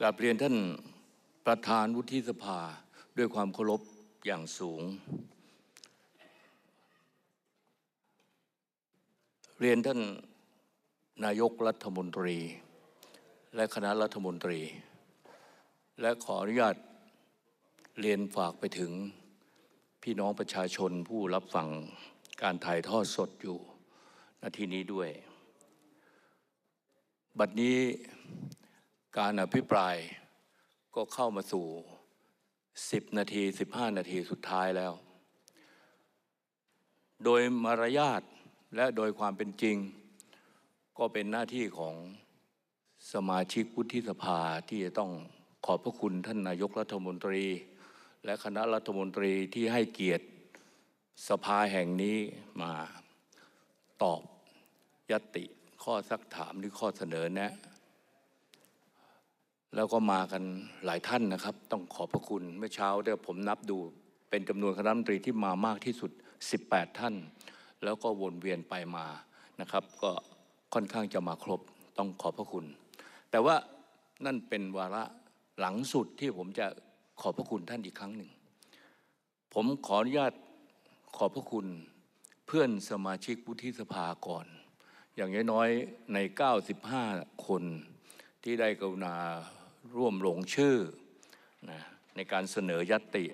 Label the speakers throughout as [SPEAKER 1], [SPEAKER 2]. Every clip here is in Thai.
[SPEAKER 1] กราบเรียนท่านประธานวุฒิสภาด้วยความเคารพอย่างสูง เรียนท่านนายกรัฐมนตรี และคณะรัฐมนตรี และขออนุญาตเรียนฝากไปถึงพี่น้องประชาชนผู้รับฟังการถ่ายทอดสดอยู่นาทีนี้ด้วย บัดนี้การอภิปรายก็เข้ามาสู่ 10 นาที 15 นาทีสุดท้ายแล้ว โดยมารยาทและโดยความเป็นจริง ก็เป็นหน้าที่ของสมาชิกวุฒิสภาที่จะต้องขอบพระคุณท่านนายกรัฐมนตรี และคณะรัฐมนตรีที่ให้เกียรติสภาแห่งนี้มาตอบยติข้อสักถามหรือข้อเสนอแนะแล้วก็มากันหลายท่านนะครับ ต้องขอบพระคุณเมื่อเช้าเดี๋ยวผมนับดูเป็นจำนวนคณะรัฐมนตรีที่มามากที่สุด18 ท่าน แล้วก็วนเวียนไปมานะครับ ก็ค่อนข้างจะมาครบต้องขอบพระคุณ แต่ว่านั่นเป็นวาระหลังสุดที่ผมจะขอบพระคุณท่านอีกครั้งหนึ่งผมขออนุญาตขอบพระคุณเพื่อนสมาชิกวุฒิสภาก่อน อย่างน้อยๆใน 95 คนที่ได้กรุณาร่วมลงชื่อนะในการเสนอยติ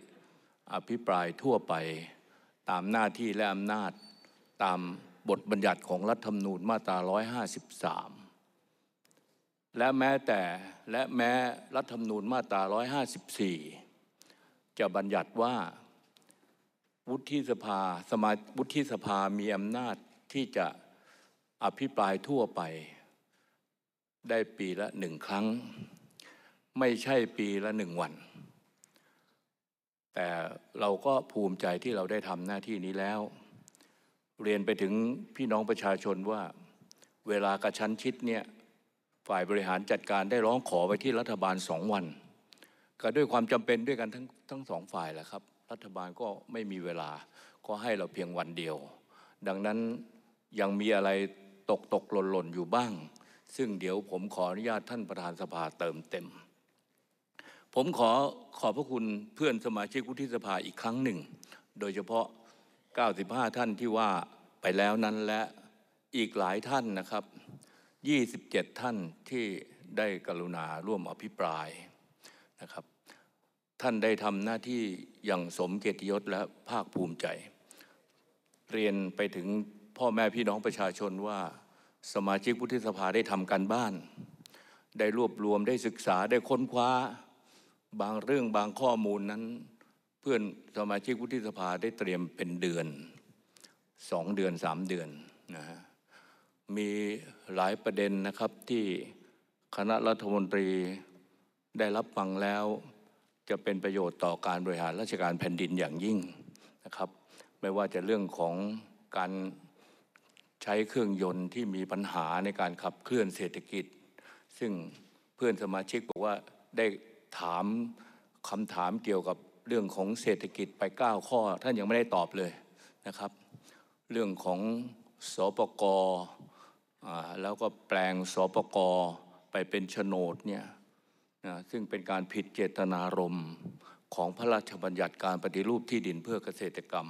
[SPEAKER 1] อภิปรายทั่วไปตามหน้าที่และอำนาจตามบทบัญญัติของรัฐธรรมนูญมาตรา 153 และแม้แต่และแม้รัฐธรรมนูญมาตรา 154 จะบัญญัติว่าวุฒิสภาสมาวุฒิสภามีอำนาจที่จะอภิปรายทั่วไป ได้ปีละหนึ่งครั้งไม่ใช่ปีละหนึ่งวัน แต่เราก็ภูมิใจที่เราได้ทำหน้าที่นี้แล้ว เรียนไปถึงพี่น้องประชาชนว่า เวลากระชั้นชิดเนี่ยฝ่ายบริหารจัดการได้ร้องขอไปที่รัฐบาลสองวัน ก็ด้วยความจำเป็นด้วยกันทั้งทั้งสองฝ่ายแหละครับ รัฐบาลก็ไม่มีเวลา ก็ให้เราเพียงวันเดียว ดังนั้นยังมีอะไรตกตกหล่นหล่นอยู่บ้าง ซึ่งเดี๋ยวผมขออนุญาตท่านประธานสภาเติมเต็มผมขอขอบพระคุณเพื่อนสมาชิกวุฒิสภาอีกครั้งหนึ่ง โดยเฉพาะ 95 ท่านที่ว่าไปแล้วนั้นและอีกหลายท่านนะครับ 27 ท่านที่ได้กรุณาร่วมอภิปรายนะครับ ท่านได้ทำหน้าที่อย่างสมเกียรติยศและภาคภูมิใจ เรียนไปถึงพ่อแม่ พี่น้องประชาชนว่า สมาชิกวุฒิสภาได้ทำการบ้าน ได้รวบรวมได้ศึกษาได้ค้นคว้าบางเรื่องบางข้อมูลนั้นเพื่อนสมาชิกวุฒิสภาได้เตรียมเป็นเดือนสองเดือนสามเดือนนะฮะมีหลายประเด็นนะครับที่คณะรัฐมนตรีได้รับฟังแล้ว จะเป็นประโยชน์ต่อการบริหารราชการแผ่นดินอย่างยิ่งนะครับ ไม่ว่าจะเรื่องของการใช้เครื่องยนต์ที่มีปัญหาในการขับเคลื่อนเศรษฐกิจ ซึ่งเพื่อนสมาชิกบอกว่าได้ถามคำถามเกี่ยวกับเรื่องของเศรษฐกิจไป 9 ข้อ ท่านยังไม่ได้ตอบเลยนะครับ เรื่องของสปกแล้วก็แปลงสปกไปเป็นโฉนดเนี่ยนะซึ่งเป็นการผิดเจตนารมณ์ของพระราชบัญญัติการปฏิรูปที่ดินเพื่อเกษตรกรรม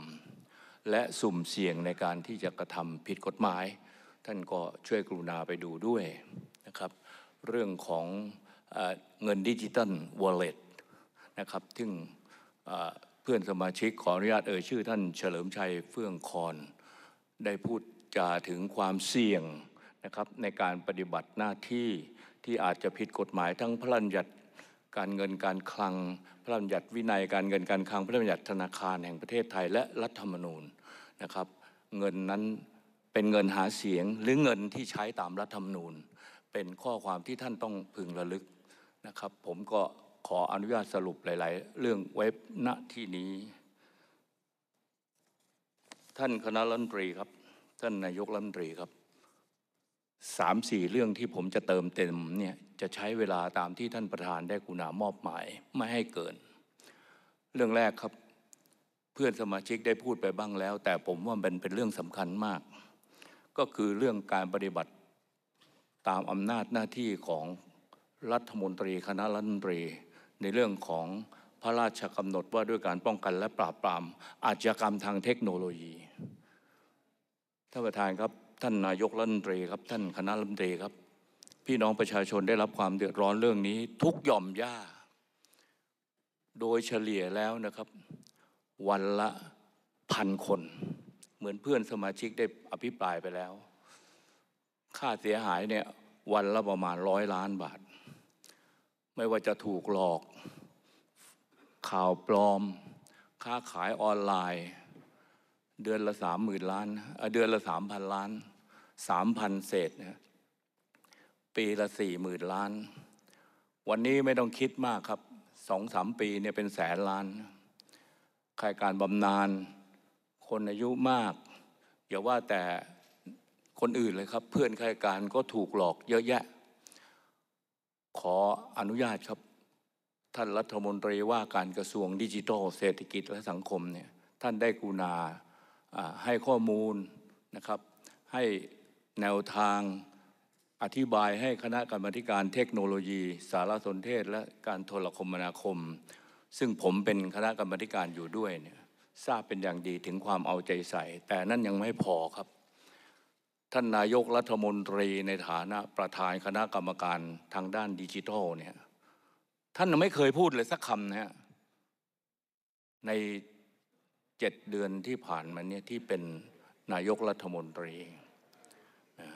[SPEAKER 1] และสุ่มเสี่ยงในการที่จะกระทำผิดกฎหมาย ท่านก็ช่วยกรุณาไปดูด้วยนะครับ เรื่องของเงินดิจิตอลวอลเล็ตนะครับซึ่งเพื่อนสมาชิกขออนุญาตเอ่ยชื่อ ท่านเฉลิมชัยเฟื่องคอนได้พูดจาถึงความเสี่ยงนะครับในการปฏิบัติหน้าที่ที่อาจจะผิดกฎหมายทั้งพระราชบัญญัติการเงินการคลังพระราชบัญญัติวินัยการเงินการคลังพระราชบัญญัติธนาคารแห่งประเทศไทยและรัฐธรรมนูญนะครับเงินนั้นเป็นเงินหาเสียงหรือเงินที่ใช้ตามรัฐธรรมนูญ เป็นข้อความที่ท่านต้องพึงระลึกนะครับผมก็ขออนุญาตสรุปหลาย ๆ เรื่องไว้ณที่นี้ ท่านคณะรัฐมนตรีครับ ท่านนายกรัฐมนตรีครับสามสี่เรื่องที่ผมจะเติมเต็มเนี่ยจะใช้เวลาตามที่ท่านประธานได้กุณามอบหมายไม่ให้เกิน เรื่องแรกครับเพื่อนสมาชิกได้พูดไปบ้างแล้ว แต่ผมว่ามันเป็นเรื่องสำคัญมาก ก็คือเรื่องการปฏิบัติตามอำนาจหน้าที่ของรัฐมนตรีคณะรัฐมนตรี ในเรื่องของพระราชกำหนดว่าด้วยการป้องกันและปราบปรามอาชญากรรมทางเทคโนโลยี ท่านประธานครับ ท่านนายกรัฐมนตรีครับ ท่านคณะรัฐมนตรีครับ พี่น้องประชาชนได้รับความเดือดร้อนเรื่องนี้ทุกหย่อมย่า โดยเฉลี่ยแล้วนะครับ วันละพันคน เหมือนเพื่อนสมาชิกได้อภิปรายไปแล้ว ค่าเสียหายเนี่ยวันละประมาณร้อยล้านบาทไม่ว่าจะถูกหลอก ข่าวปลอมค้าขายออนไลน์ เดือนละสามหมื่นล้านเดือนละสามพันล้านสามพันเศษนะปีละสี่หมื่นล้าน วันนี้ไม่ต้องคิดมากครับสองสามปีเนี่ยเป็นแสนล้าน ใครการบำนาญคนอายุมากอย่าว่าแต่คนอื่นเลยครับเพื่อนใคารการก็ถูกหลอกเยอะแยะขออนุญาตครับท่านรัฐมนตรีว่าการกระทรวงดิจิทัลเศรษฐกิจและสังคมเนี่ยท่านได้กรุณาให้ข้อมูลนะครับให้แนวทางอธิบายให้คณะกรรมการเทคโนโลยี สารสนเทศ และการโทรคมนาคม ซึ่งผมเป็นคณะกรรมการอยู่ด้วยเนี่ยทราบเป็นอย่างดีถึงความเอาใจใส่ แต่นั่นยังไม่พอครับท่านนายกรัฐมนตรีในฐานะประธานคณะกรรมการทางด้านดิจิทัลเนี่ย ท่านไม่เคยพูดเลยสักคำนะฮะ ในเจ็ดเดือนที่ผ่านมาเนี่ยที่เป็นนายกรัฐมนตรีนะ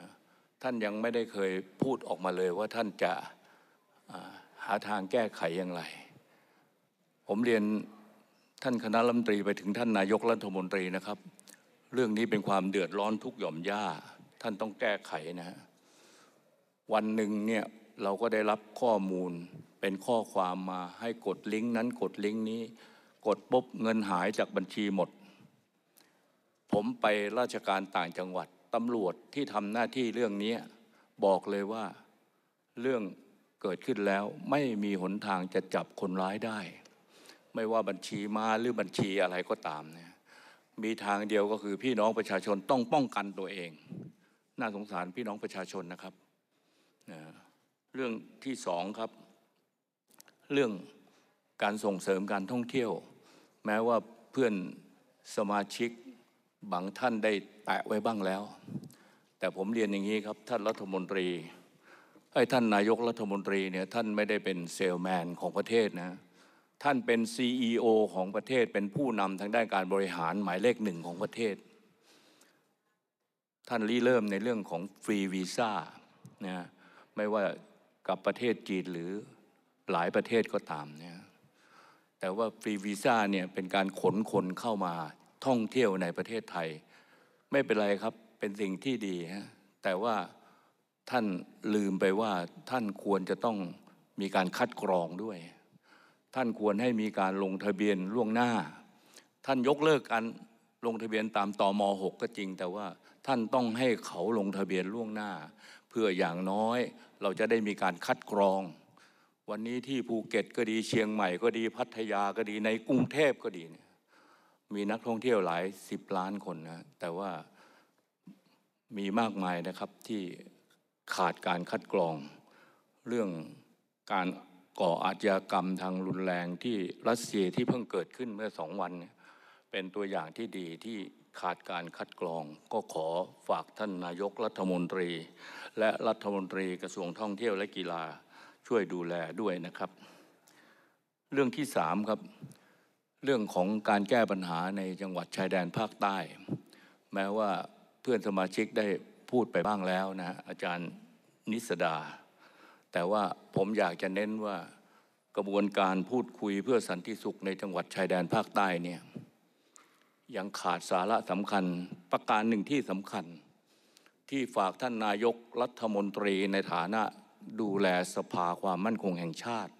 [SPEAKER 1] ท่านยังไม่ได้เคยพูดออกมาเลยว่าท่านจะหาทางแก้ไขอย่างไร ผมเรียนท่านคณะรัฐมนตรีไปถึงท่านนายกรัฐมนตรีนะครับ เรื่องนี้เป็นความเดือดร้อนทุกหย่อมย่าท่านต้องแก้ไขนะฮะ วันหนึ่งเนี่ยเราก็ได้รับข้อมูลเป็นข้อความมาให้กดลิงก์นั้น กดลิงก์นี้ กดปุ๊บเงินหายจากบัญชีหมด ผมไปราชการต่างจังหวัดตำรวจที่ทำหน้าที่เรื่องนี้บอกเลยว่าเรื่องเกิดขึ้นแล้วไม่มีหนทางจะจับคนร้ายได้ ไม่ว่าบัญชีมาหรือบัญชีอะไรก็ตามเนี่ยมีทางเดียวก็คือพี่น้องประชาชนต้องป้องกันตัวเองน่าสงสารพี่น้องประชาชนนะครับ เรื่องที่สองครับเรื่องการส่งเสริมการท่องเที่ยว แม้ว่าเพื่อนสมาชิกบางท่านได้แตะไว้บ้างแล้ว แต่ผมเรียนอย่างนี้ครับ ท่านรัฐมนตรี ไอ้ท่านนายกรัฐมนตรีเนี่ยท่านไม่ได้เป็นเซลแมนของประเทศนะท่านเป็นซ e o ของประเทศเป็นผู้นำทางด้านการบริหารหมายเลขหนึ่งของประเทศท่านรีเริ่มในเรื่องของฟรีวีซ่านะไม่ว่ากับประเทศจีนหรือหลายประเทศก็ตามเนี่ยแต่ว่าฟรีวีซ่าเนี่ยเป็นการขนคนเข้ามาท่องเที่ยวในประเทศไทย ไม่เป็นไรครับเป็นสิ่งที่ดีฮะแต่ว่าท่านลืมไปว่าท่านควรจะต้องมีการคัดกรองด้วย ท่านควรให้มีการลงทะเบียนล่วงหน้า ท่านยกเลิกการลงทะเบียนตามตอม6ก็จริง แต่ว่าท่านต้องให้เขาลงทะเบียนล่วงหน้า เพื่ออย่างน้อยเราจะได้มีการคัดกรอง วันนี้ที่ภูเก็ตก็ดี เชียงใหม่ก็ดี พัทยาก็ดีในกรุงเทพก็ดีมีนักท่องเที่ยวหลายสิบล้านคนนะแต่ว่ามีมากมายนะครับที่ขาดการคัดกรอง เรื่องการก่ออาชญากรรมทางรุนแรงที่รัสเซียที่เพิ่งเกิดขึ้นเมื่อสองวันเนี่ยเป็นตัวอย่างที่ดีที่ขาดการคัดกรอง ก็ขอฝากท่านนายกรัฐมนตรี และรัฐมนตรีกระทรวงท่องเที่ยวและกีฬาช่วยดูแลด้วยนะครับ เรื่องที่สามครับ เรื่องของการแก้ปัญหาในจังหวัดชายแดนภาคใต้ แม้ว่าเพื่อนสมาชิกได้พูดไปบ้างแล้วนะอาจารย์นิสดาแต่ว่าผมอยากจะเน้นว่ากระบวนการพูดคุยเพื่อสันติสุขในจังหวัดชายแดนภาคใต้เนี่ยยังขาดสาระสำคัญ ประการหนึ่งที่สำคัญ ที่ฝากท่านนายกรัฐมนตรีในฐานะดูแลสภาความมั่นคงแห่งชาติ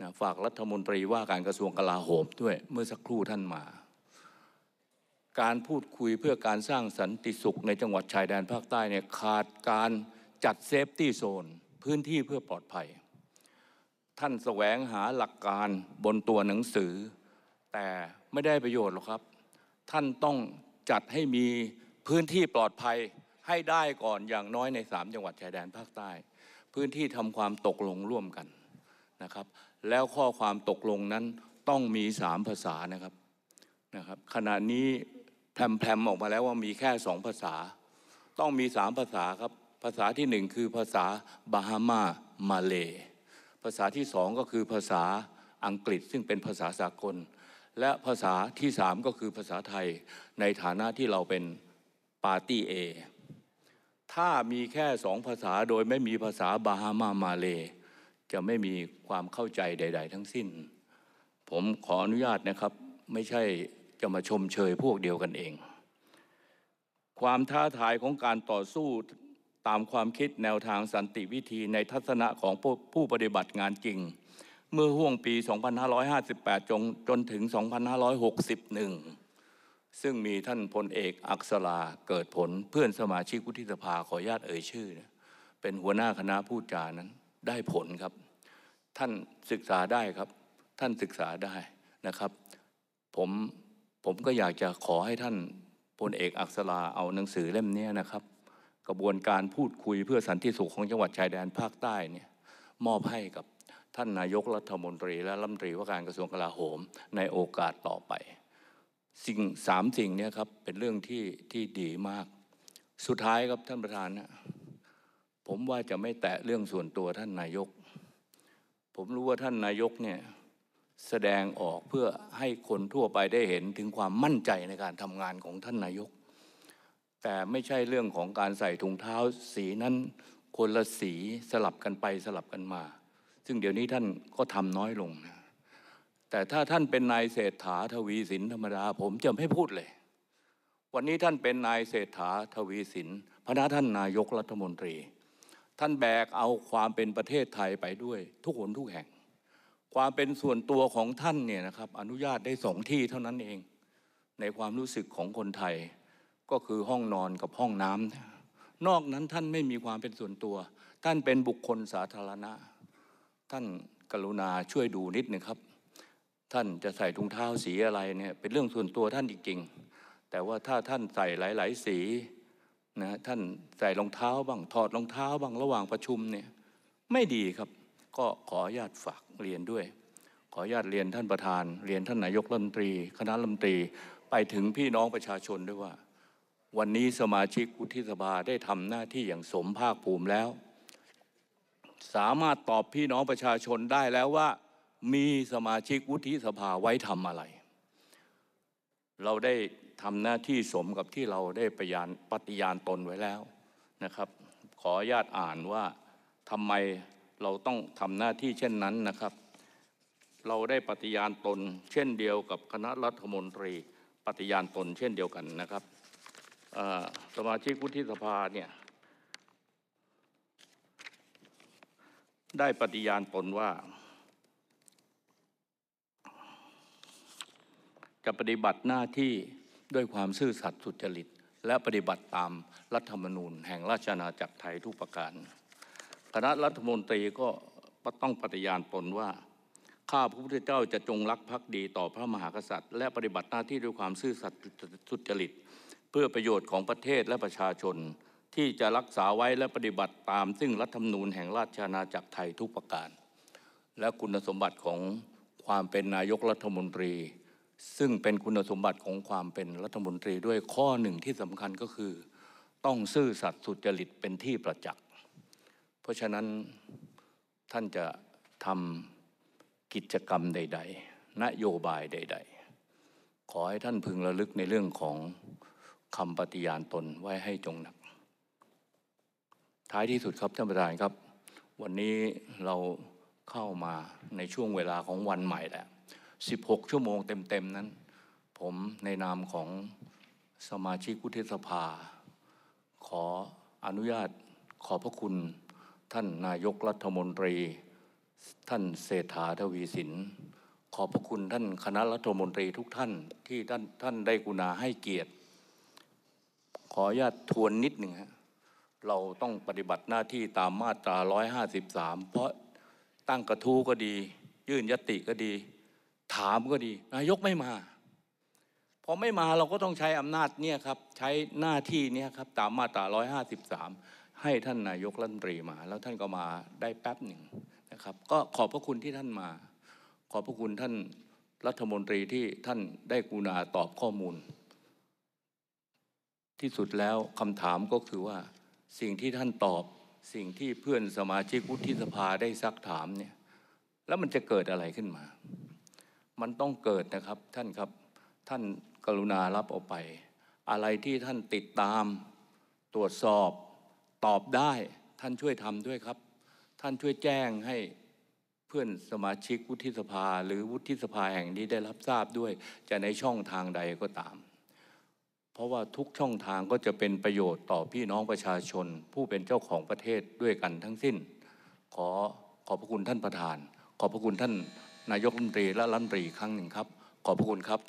[SPEAKER 1] นะฝากรัฐมนตรีว่าการกระทรวงกลาโหมด้วยเมื่อสักครู่ท่านมา การพูดคุยเพื่อการสร้างสันติสุขในจังหวัดชายแดนภาคใต้เนี่ยขาดการจัดเซฟตี้โซนพื้นที่เพื่อปลอดภัย ท่านแสวงหาหลักการบนตัวหนังสือ แต่ไม่ได้ประโยชน์หรอกครับท่านต้องจัดให้มีพื้นที่ปลอดภัยให้ได้ก่อนอย่างน้อยในสามจังหวัดชายแดนภาคใต้ พื้นที่ทำความตกลงร่วมกันนะครับ แล้วข้อความตกลงนั้นต้องมีสามภาษานะครับนะครับขณะนี้แพรมออกมาแล้วว่ามีแค่สองภาษา ต้องมีสามภาษาครับ ภาษาที่หนึ่งคือภาษาบาฮามามาเลภาษาที่สองก็คือภาษาอังกฤษซึ่งเป็นภาษาสากลและภาษาที่สามก็คือภาษาไทยในฐานะที่เราเป็นปาร์ตี้เอถ้ามีแค่สองภาษาโดยไม่มีภาษาบาฮามามาเล จะไม่มีความเข้าใจใด ๆ ทั้งสิ้น ผมขออนุญาตนะครับไม่ใช่จะมาชมเชยพวกเดียวกันเอง ความท้าทายของการต่อสู้ตามความคิดแนวทางสันติวิธีในทัศนะของผู้ปฏิบัติงานจริงเมื่อห่วงปี 2558จนจนถึง 2561 ซึ่งมีท่านพลเอกอักษราเกิดผลเพื่อนสมาชิกวุฒิสภาขออนุญาตเอ่ยชื่อเป็นหัวหน้าคณะผู้จานั้นได้ผลครับท่านศึกษาได้ครับท่านศึกษาได้นะครับผมผมก็อยากจะขอให้ท่านพลเอกอักษราเอาหนังสือเล่มนี้นะครับ กระบวนการพูดคุยเพื่อสันติสุขของจังหวัดชายแดนภาคใต้เนี่ยมอบให้กับท่านนายกรัฐมนตรี และรัฐมนตรีว่าการกระทรวงกลาโหม ในโอกาสต่อไป สิ่งสามสิ่งนี้ครับเป็นเรื่องที่ที่ดีมาก สุดท้ายครับท่านประธานนะผมว่าจะไม่แตะเรื่องส่วนตัวท่านนายก ผมรู้ว่าท่านนายกเนี่ยแสดงออกเพื่อให้คนทั่วไปได้เห็นถึงความมั่นใจในการทำงานของท่านนายก แต่ไม่ใช่เรื่องของการใส่ถุงเท้าสีนั้น คนละสีสลับกันไปสลับกันมาซึ่งเดี๋ยวนี้ท่านก็ทำน้อยลงนะ แต่ถ้าท่านเป็นนายเศรษฐาทวีสินธรรมดาผมจะไม่พูดเลย วันนี้ท่านเป็นนายเศรษฐาทวีสินพระท่านนายกรัฐมนตรี ท่านแบกเอาความเป็นประเทศไทยไปด้วย ทุกหนทุกแห่ง ความเป็นส่วนตัวของท่านเนี่ยนะครับอนุญาตได้สองที่เท่านั้นเอง ในความรู้สึกของคนไทยก็คือห้องนอนกับห้องน้ำนอกนั้นท่านไม่มีความเป็นส่วนตัว ท่านเป็นบุคคลสาธารณะท่านกรุณาช่วยดูนิดหนึ่งครับ ท่านจะใส่ถุงเท้าสีอะไรเนี่ยเป็นเรื่องส่วนตัวท่านจริงๆแต่ว่าถ้าท่านใส่หลาย ๆสีนะท่านใส่รองเท้าบ้างถอดรองเท้าบ้างระหว่างประชุมเนี่ยไม่ดีครับ ก็ขออญาตฝากเรียนด้วย ขออญาตเรียนท่านประธานเรียนท่านนายกรัฐมนตรี คณะรัฐมนตรีไปถึงพี่น้องประชาชนด้วยว่า วันนี้สมาชิกวุฒิสภาได้ทำหน้าที่อย่างสมภาคภูมิแล้วสามารถตอบพี่น้องประชาชนได้แล้วว่า มีสมาชิก วุฒิสภาไว้ทำอะไร เราได้ทำหน้าที่สมกับที่เราได้ปยานปฏิญาณตนไว้แล้วนะครับ ขออนุญาตอ่านว่าทำไมเราต้องทำหน้าที่เช่นนั้นนะครับ เราได้ปฏิญาณตน เช่นเดียวกับคณะรัฐมนตรีปฏิญาณตน เช่นเดียวกันนะครับสมาชิก วุฒิสภาเนี่ยได้ปฏิญาณตนว่า จะปฏิบัติหน้าที่ด้วยความซื่อสัตย์สุจริตและปฏิบัติตามรัฐธรรมนูญแห่งราชอาณาจักรไทยทุกประการคณะรัฐมนตรีก็ต้องปฏิญาณตนว่าข้าพระพุทธเจ้าจะจงรักภักดีต่อพระมหากษัตริย์ และปฏิบัติหน้าที่ด้วยความซื่อสัตย์สุจริต เพื่อประโยชน์ของประเทศและประชาชนที่จะรักษาไว้และปฏิบัติตามซึ่งรัฐธรรมนูญแห่งราชอาณาจักรไทยทุกประการ และคุณสมบัติของความเป็นนายกรัฐมนตรี ซึ่งเป็นคุณสมบัติของความเป็นรัฐมนตรีด้วยข้อหนึ่งที่สำคัญก็คือ ต้องซื่อสัตย์สุจริตเป็นที่ประจักษ์เพราะฉะนั้นท่านจะทำกิจกรรมใด ๆ นโยบายใด ๆ ขอให้ท่านพึงระลึกในเรื่องของคำปฏิญาณตนไว้ให้จงหนักท้ายที่สุดครับท่านประธานครับ วันนี้เราเข้ามาในช่วงเวลาของวันใหม่แล้ว 16 ชั่วโมงเต็ม ๆ นั้น ผมในนามของสมาชิกวุฒิสภา ขออนุญาตขอบพระคุณ ท่านนายกรัฐมนตรี ท่านเศรษฐาทวีสิน ขอบพระคุณท่านคณะรัฐมนตรีทุกท่านที่ท่านท่านได้กุณาให้เกียรติ ขออนุญาตทวนนิดหนึ่งครับเราต้องปฏิบัติหน้าที่ตามมาตรา 153 เพราะตั้งกระทู้ก็ดี ยื่นยติก็ดี ถามก็ดีนายกไม่มาพอไม่มาเราก็ต้องใช้อำนาจเนี่ยครับ ใช้หน้าที่เนี่ยครับ ตามมาตรา 153 ให้ท่านนายกรัฐมนตรีมา แล้วท่านก็มาได้แป๊บหนึ่งนะครับ ก็ขอบพระคุณที่ท่านมา ขอบพระคุณท่านรัฐมนตรีที่ท่านได้กุณาตอบข้อมูล ที่สุดแล้วคำถามก็คือว่าสิ่งที่ท่านตอบสิ่งที่เพื่อนสมาชิกวุฒิสภาได้ซักถามเนี่ยแล้วมันจะเกิดอะไรขึ้นมา มันต้องเกิดนะครับท่านครับท่านกรุณารับเอาไป อะไรที่ท่านติดตามตรวจสอบตอบได้ท่านช่วยทำด้วยครับ ท่านช่วยแจ้งให้เพื่อนสมาชิกวุฒิสภา หรือวุฒิสภาแห่งนี้ได้รับทราบด้วย จะในช่องทางใดก็ตามเพราะว่าทุกช่องทางก็จะเป็นประโยชน์ต่อพี่น้องประชาชนผู้เป็นเจ้าของประเทศด้วยกันทั้งสิ้น ขอขอบพระคุณท่านประธาน ขอบพระคุณท่าน นายกรัฐมนตรีและรัฐมนตรีครั้งหนึ่งครับ ขอบพระคุณครับ